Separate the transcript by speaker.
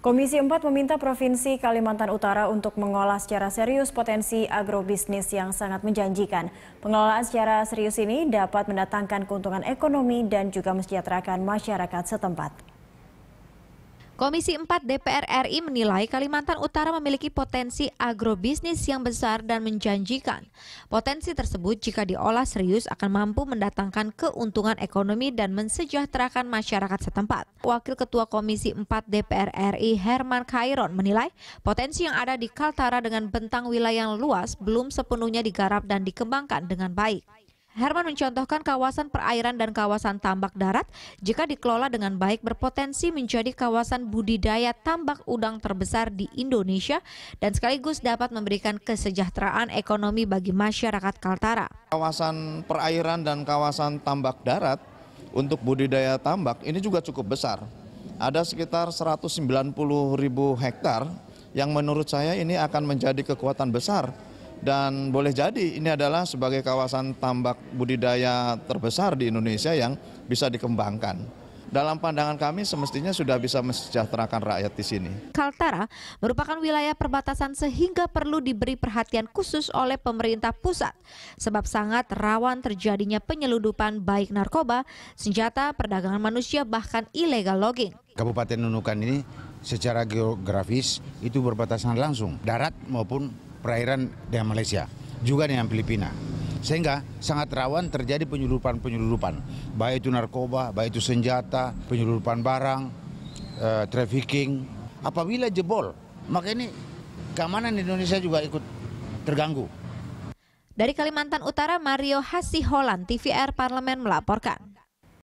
Speaker 1: Komisi 4 meminta Provinsi Kalimantan Utara untuk mengolah secara serius potensi agrobisnis yang sangat menjanjikan. Pengelolaan secara serius ini dapat mendatangkan keuntungan ekonomi dan juga mesejahterakan masyarakat setempat.
Speaker 2: Komisi 4 DPR RI menilai Kalimantan Utara memiliki potensi agrobisnis yang besar dan menjanjikan. Potensi tersebut jika diolah serius akan mampu mendatangkan keuntungan ekonomi dan mensejahterakan masyarakat setempat. Wakil Ketua Komisi 4 DPR RI Herman Khairon menilai potensi yang ada di Kaltara dengan bentang wilayah yang luas belum sepenuhnya digarap dan dikembangkan dengan baik. Herman mencontohkan kawasan perairan dan kawasan tambak darat jika dikelola dengan baik berpotensi menjadi kawasan budidaya tambak udang terbesar di Indonesia dan sekaligus dapat memberikan kesejahteraan ekonomi bagi masyarakat Kaltara.
Speaker 3: Kawasan perairan dan kawasan tambak darat untuk budidaya tambak ini juga cukup besar. Ada sekitar 190 ribu hektar yang menurut saya ini akan menjadi kekuatan besar dan boleh jadi ini adalah sebagai kawasan tambak budidaya terbesar di Indonesia yang bisa dikembangkan. Dalam pandangan kami semestinya sudah bisa mesejahterakan
Speaker 2: rakyat di sini. Kaltara merupakan wilayah perbatasan sehingga perlu diberi perhatian khusus oleh pemerintah pusat sebab sangat rawan terjadinya penyeludupan baik narkoba, senjata, perdagangan manusia bahkan ilegal logging.
Speaker 4: Kabupaten Nunukan ini secara geografis itu berbatasan langsung darat maupun perairan dengan Malaysia, juga dengan Filipina. Sehingga sangat rawan terjadi penyelundupan-penyelundupan, baik itu narkoba, baik itu senjata, penyelundupan barang, eh, trafficking. Apabila jebol, maka ini keamanan Indonesia juga ikut terganggu.
Speaker 2: Dari Kalimantan Utara, Mario Hasiholan, TVR Parlemen melaporkan.